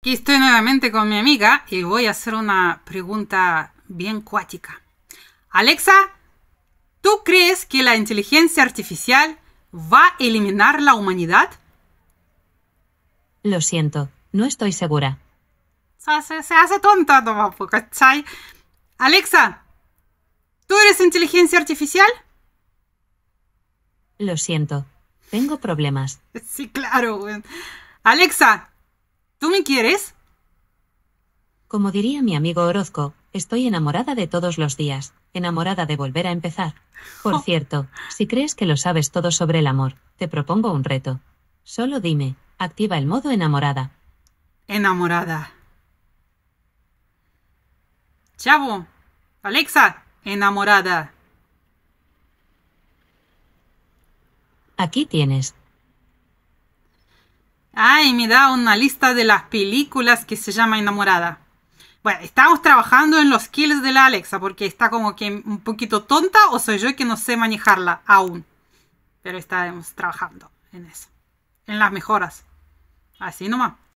Aquí estoy nuevamente con mi amiga y voy a hacer una pregunta bien cuática. Alexa, ¿tú crees que la inteligencia artificial va a eliminar la humanidad? Lo siento, no estoy segura. Se, hace tonta, no, ¿cachai? Alexa, ¿tú eres inteligencia artificial? Lo siento, tengo problemas. Sí, claro. Alexa, ¿Tú me quieres? Como diría mi amigo Orozco, estoy enamorada de todos los días, enamorada de volver a empezar. Por cierto, si crees que lo sabes todo sobre el amor, te propongo un reto. Solo dime, activa el modo enamorada. Enamorada. Chavo, Alexa, enamorada. Aquí tienes, Ay, ah, me da una lista de las películas que se llama Enamorada. Bueno, estamos trabajando en los kills de la Alexa porque está como que un poquito tonta o soy yo que no sé manejarla aún. Pero estamos trabajando en eso, en las mejoras. Así nomás.